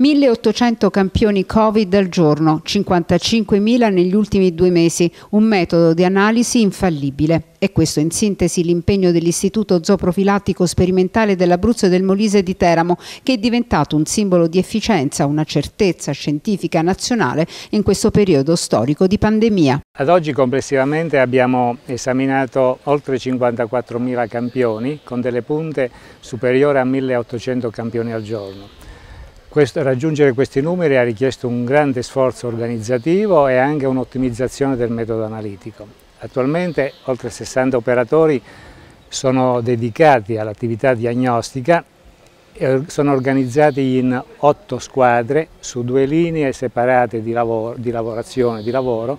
1800 campioni Covid al giorno, 55.000 negli ultimi due mesi, un metodo di analisi infallibile. E questo in sintesi l'impegno dell'Istituto Zooprofilattico Sperimentale dell'Abruzzo e del Molise di Teramo, che è diventato un simbolo di efficienza, una certezza scientifica nazionale in questo periodo storico di pandemia. Ad oggi complessivamente abbiamo esaminato oltre 54.000 campioni, con delle punte superiori a 1.800 campioni al giorno. Questo, raggiungere questi numeri ha richiesto un grande sforzo organizzativo e anche un'ottimizzazione del metodo analitico. Attualmente oltre 60 operatori sono dedicati all'attività diagnostica e sono organizzati in otto squadre su due linee separate di, lavoro, di lavorazione di lavoro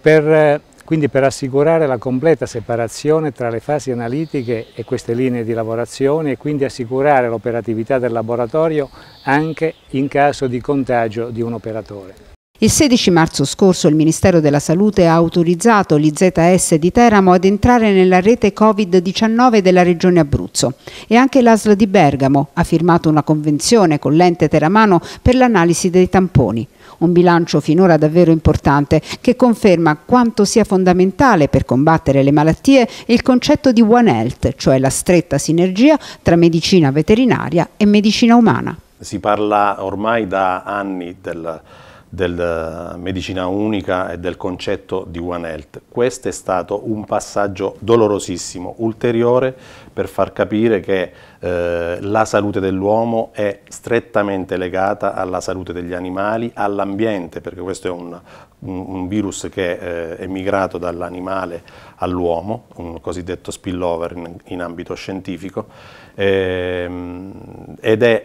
per eh, quindi per assicurare la completa separazione tra le fasi analitiche e queste linee di lavorazione e quindi assicurare l'operatività del laboratorio anche in caso di contagio di un operatore. Il 16 marzo scorso il Ministero della Salute ha autorizzato l'IZS di Teramo ad entrare nella rete Covid-19 della Regione Abruzzo e anche l'ASL di Bergamo ha firmato una convenzione con l'ente teramano per l'analisi dei tamponi. Un bilancio finora davvero importante che conferma quanto sia fondamentale per combattere le malattie il concetto di One Health, cioè la stretta sinergia tra medicina veterinaria e medicina umana. Si parla ormai da anni del della eh, medicina unica e del concetto di One Health. Questo è stato un passaggio dolorosissimo, ulteriore per far capire che eh, la salute dell'uomo è strettamente legata alla salute degli animali, all'ambiente, perché questo è un un, un virus che eh, è migrato dall'animale all'uomo, un cosiddetto spillover in, in ambito scientifico, ehm, ed è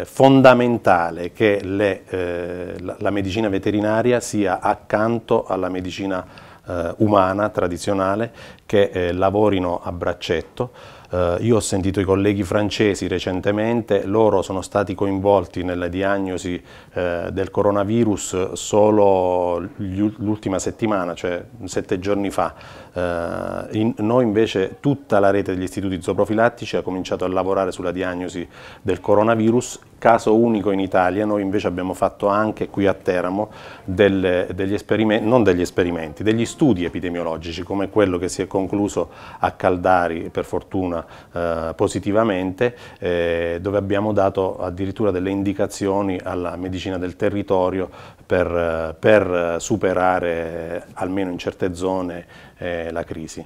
eh, fondamentale che le, eh, la, la medicina veterinaria sia accanto alla medicina veterinaria eh, umana, tradizionale, che eh, lavorino a braccetto. Eh, io ho sentito i colleghi francesi recentemente, loro sono stati coinvolti nella diagnosi eh, del coronavirus solo l'ultima settimana, cioè sette giorni fa. Eh, in, noi invece tutta la rete degli istituti zooprofilattici ha cominciato a lavorare sulla diagnosi del coronavirus, caso unico in Italia, noi invece abbiamo fatto anche qui a Teramo delle, degli esperimenti, non degli esperimenti, degli studi epidemiologici come quello che si è concluso a Caldari per fortuna eh, positivamente, eh, dove abbiamo dato addirittura delle indicazioni alla medicina del territorio per, per superare eh, almeno in certe zone eh, la crisi.